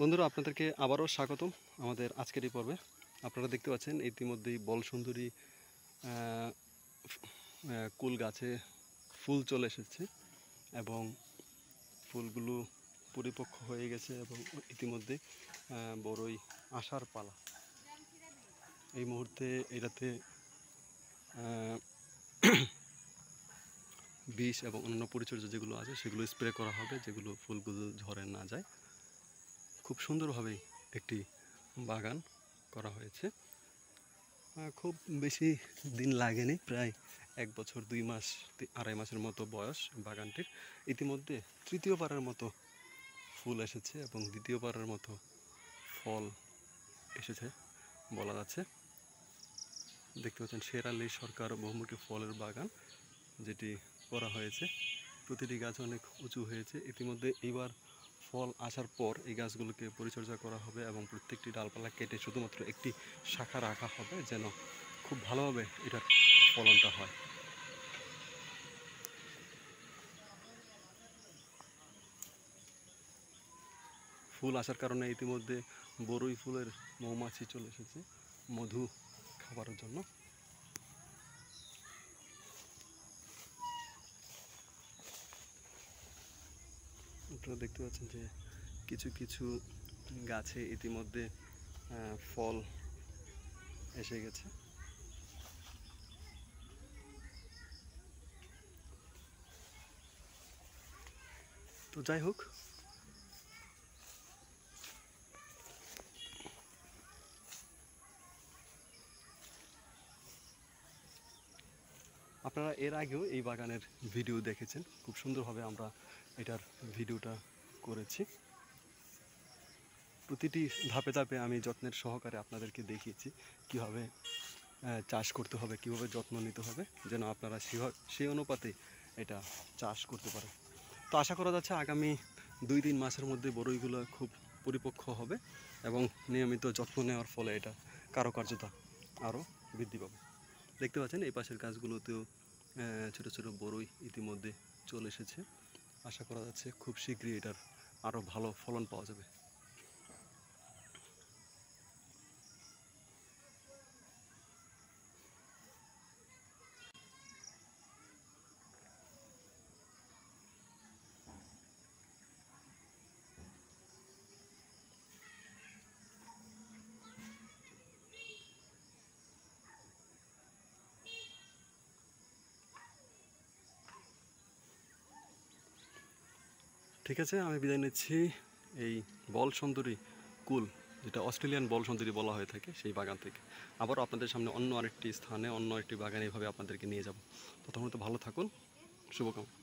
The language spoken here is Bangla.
বন্ধুরা আপনাদেরকে আবারও স্বাগতম আমাদের আজকের এই পর্বে আপনারা দেখতে পাচ্ছেন ইতিমধ্যেই বল সুন্দরী কুল গাছে ফুল চলে এসেছে এবং ফুলগুলো পরিপক্ক হয়ে গেছে এবং ইতিমধ্যে বড়ই আশার পালা এই মুহূর্তে এটাতে বিষ এবং অন্যান্য পরিচর্যা যেগুলো আছে সেগুলো স্প্রে করা হবে যেগুলো ফুলগুলো ঝরে না যায় খুব সুন্দরভাবে একটি বাগান করা হয়েছে খুব বেশি দিন লাগেনি প্রায় এক বছর দুই মাস আড়াই মাসের মতো বয়স বাগানটির ইতিমধ্যে তৃতীয়বারের মতো ফুল এসেছে এবং দ্বিতীয়বারের মতো ফল এসেছে বলা যাচ্ছে দেখতে পাচ্ছেন শেরালি সরকার বহুমুখী ফলের বাগান যেটি করা হয়েছে প্রতিটি গাছ অনেক উঁচু হয়েছে ইতিমধ্যে এবার ফল আসার পর এই গাছগুলোকে পরিচর্যা করা হবে এবং প্রত্যেকটি ডালপালা কেটে শুধুমাত্র একটি শাখা রাখা হবে যেন খুব ভালোভাবে এটার ফলনটা হয় ফুল আসার কারণে ইতিমধ্যে বড়ই ফুলের মৌমাছি চলে এসেছে মধু খাবারের জন্য আপনারা দেখতে পাচ্ছেন যে কিছু কিছু গাছে ইতিমধ্যে ফল এসে গেছে তো যাই হোক আপনারা এর আগেও এই বাগানের ভিডিও দেখেছেন খুব সুন্দরভাবে আমরা এটার ভিডিওটা করেছি প্রতিটি ধাপে ধাপে আমি যত্নের সহকারে আপনাদেরকে দেখিয়েছি কিভাবে চাষ করতে হবে কিভাবে যত্ন নিতে হবে যেন আপনারা সেই অনুপাতে এটা চাষ করতে পারেন তো আশা করা যাচ্ছে আগামী দুই তিন মাসের মধ্যে বড়ইগুলো খুব পরিপক্ক হবে এবং নিয়মিত যত্ন নেওয়ার ফলে এটা কারো কার্যতা আরও বৃদ্ধি পাবে দেখতে পাচ্ছেন এই পাশের গাছগুলোতেও ছোট ছোট বড়ই ইতিমধ্যে চলে এসেছে আশা করা যাচ্ছে খুব শীঘ্রই এটার আরও ভালো ফলন পাওয়া যাবে ঠিক আছে আমি বিদায় নিচ্ছি এই বল সুন্দরী কুল যেটা অস্ট্রেলিয়ান বল সুন্দরী বলা হয়ে থাকে সেই বাগান থেকে আবার আপনাদের সামনে অন্য আরেকটি স্থানে অন্য একটি বাগানে এইভাবে আপনাদেরকে নিয়ে যাব ততক্ষণ তো ভালো থাকুন শুভকামনা